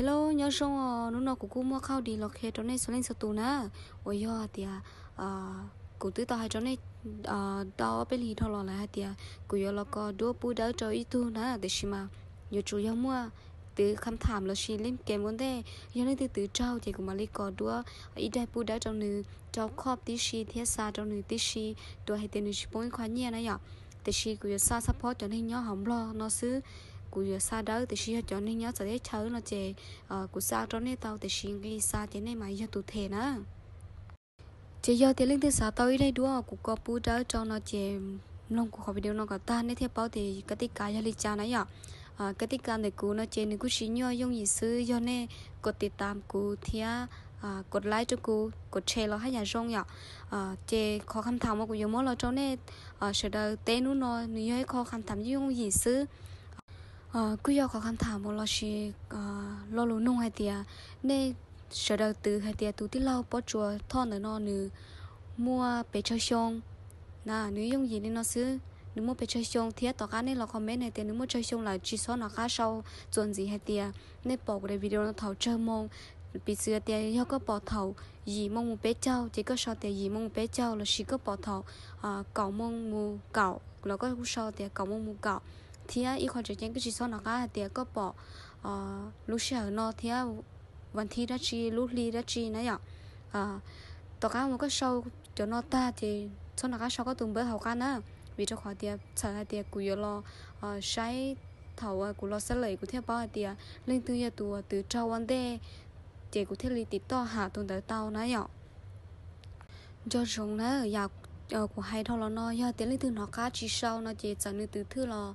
h ล l l o ยอชงอนุนกกูมัเข้าดีโลเคตอนนี้สลิงสตูนะโอยอเตียกูตื้อต่อให้ตอนนี้ดาวเป็นหีทอลอลเตียกูยอแล้วก็ดูปูดาวจอยตูนะเดชิมายอจูยัมัวตือคำถามลราชิลิมเกมวันเดย์ยังได้ตือตเจ้าเจกุมาลิกอดัวอีได้ปูดาวจอนึงจอาครอบติชีเทีศาจอนึงติชีตัวให้เตนึงชิปงขวัญเนี่ยนะยอแต่ชิกูยอซาซัพพอร์ตจนให้ยอหอมรอนอซื้อ cú giờ xa đó thì xin cho nên nhớ sẽ thấy chớ nó chè cú xa trong này tao thì xin cái xa thế này mà giờ tụt thể nữa chỉ do thì linh thứ sáu tao đây đúng không? cú có bù đỡ cho nó chè long cú học video nó có ta nên theo báo thì cái tí cái lý cha này ạ ờ, cái tí cái này cú nó chè nên cú xin nhớ dùng gì sư cho nên có tiết tam cú thì à, ờ, cột lái cho cú cột chè lo hay nhà rong nhở chè ờ, khó khăn thầm mà cú dùng mỗi lo cho nên sửa đời té nó nó nuôi khó khăn thầm như gì xứ Ờ, cứ yêu khó khăn thả một lo chỉ ờ, lo lú nung hay tiệt nên sở đầu tư hay tiệt tụi tí lau bỏ chùa thon ở nó nữa mua bê cho xong nà nếu dùng gì nên nó xứ nếu mua bê cho xong thì tỏ cá nên lo comment này thì nếu mua cho xong là chỉ số nó khá sâu chuẩn gì hay tiệt nên bỏ cái video nó thảo chơi mong bị xưa thì họ có bỏ thầu gì mong một bé trâu chỉ có sau thì gì mong một bé trâu là chỉ có bỏ thầu à ờ, cậu mong mua cậu là có sau thì cậu mong mua cậu thì á ít khoảng thời gian cái chỉ số ờ, nó cá thì có bỏ lúc sau nó thì á vấn thi ra chi lúc ly ra chi nãy ạ tao cá một cái sâu cho nó ta thì sau nó cá sau có từng bữa học cá nữa vì cho khỏi thì sợ là thì cứ lo ờ, sai thầu ờ, của lo sẽ lấy của theo bao thì lên từ giờ từ từ trâu ăn đê chị của theo lý tí to hạ tuần tới tao nãy ạ cho chúng nó ở nhà của hai thằng nó nói giờ tiếng lý từ nó cả chỉ sau nó chỉ trả như từ thứ lo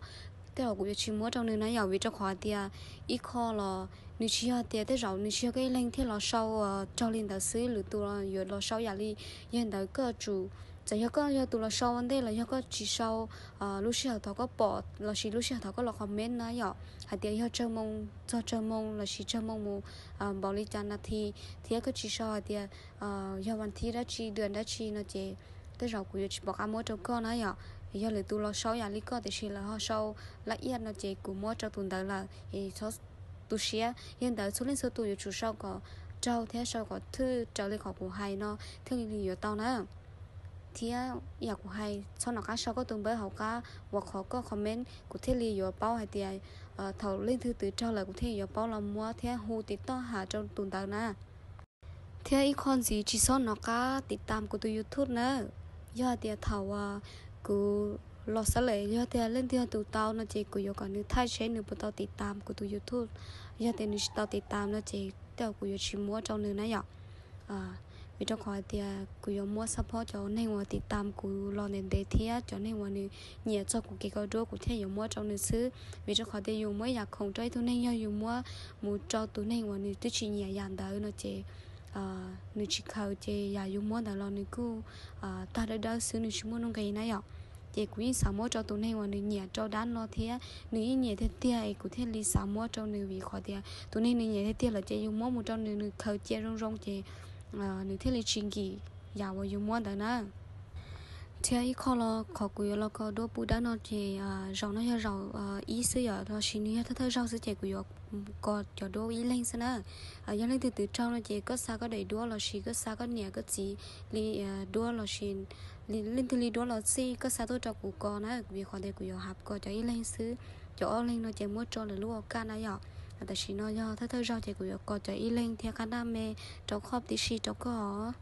thế là cũng chỉ mua trong nơi này giàu vì trong khóa tiền ít à, kho là nếu chỉ học tiền thế rồi nếu chỉ cái lên thế là sau à, cho lên đầu xứ lựa tu là giờ là sau giờ đi hiện tại cơ chủ giờ giờ có giờ tu là sau vấn đề là giờ có chỉ sau lúc sau thọ có bỏ à, là chỉ lúc sau thọ có là comment này giàu hay tiền giờ chơi mông cho chơi mông là chỉ chơi mông mù bỏ đi chăn là thì thì cái chỉ sau hạt tiền giờ hoàn thi đã chỉ đường đã chỉ nó chỉ thế rồi cũng chỉ bỏ cả mỗi trong cơ nói giàu thì cho lời tu lo sau nhà lý co thì chỉ là họ sau lại yên nó chỉ của mua cho tuần đầu là thì số tu xia hiện tại số lên số tu chủ sau có trâu thế sau có thư trâu lên học của hai nó thương thì nhiều tao nữa thì á nhà của hai sau nó cá sau có tuần bơi học cá hoặc họ có comment của thế li nhiều bao hay thì ờ, thầu lên thư từ trâu lại của thế nhiều bao là mua thế hù thì to hà trong tuần đầu nè thế ý con gì chỉ số nó cá tí tam của tôi youtube nữa giờ thì thầu ờ, cứ lo sợ lệ nhớ thì lên thì tụi tao nó chỉ cứ yêu còn như thay thế nữa bọn tao tì tam của tụi youtube giờ thì nữa tao tì tam nó chỉ tao của yêu chỉ mua trong nữa nãy giờ à vì trong khỏi thì à, cứ yêu mua support cho nên ngoài tì tam của lo nên để thế cho nên ngoài nữa nhẹ cho của cái câu đố của thế yêu mua trong nữa xứ vì trong khỏi thì yêu mua nhà không chơi tụi nên yêu mua mua cho tụi nên ngoài nữa tụi chỉ nhẹ dàn đó nó chỉ Ờ, nu chỉ khâu chế ya dùng dạ mua đó lo nu cứ ờ, ta đã đỡ xứ nu chỉ mua nông cái này ạ chế quý sáu mua cho tụi này và nu nhẹ cho đan lo thế nu ý nhẹ thế tia ấy cũng thế li sáu mua cho nu vì khó tia tụi này nu nhẹ thế tia là chế dùng mua một trong nu nu khâu chế rong rong chế ờ, nu thế li chuyên kỳ ya và dùng mua đó nữa thì ấy khó lo khó cúi lo có đôi bù đã nó thì rau nó cho rau ý sư giờ nó xin như thế thế rau sư chạy cúi có cho đôi ý lên sana à giờ lên từ từ trong nó chỉ có sao có đầy đua là xí có sao có nhẹ có gì li đua là xí lên từ li đua là xí có sao tôi cho của con á vì khó để cúi học có cho ý lên sư cho lên nó chỉ muốn cho là lúa can ấy ạ tại vì nó do thế thôi rau chạy của có cho ý lên theo khả năng mê trong khóa tí xí trong có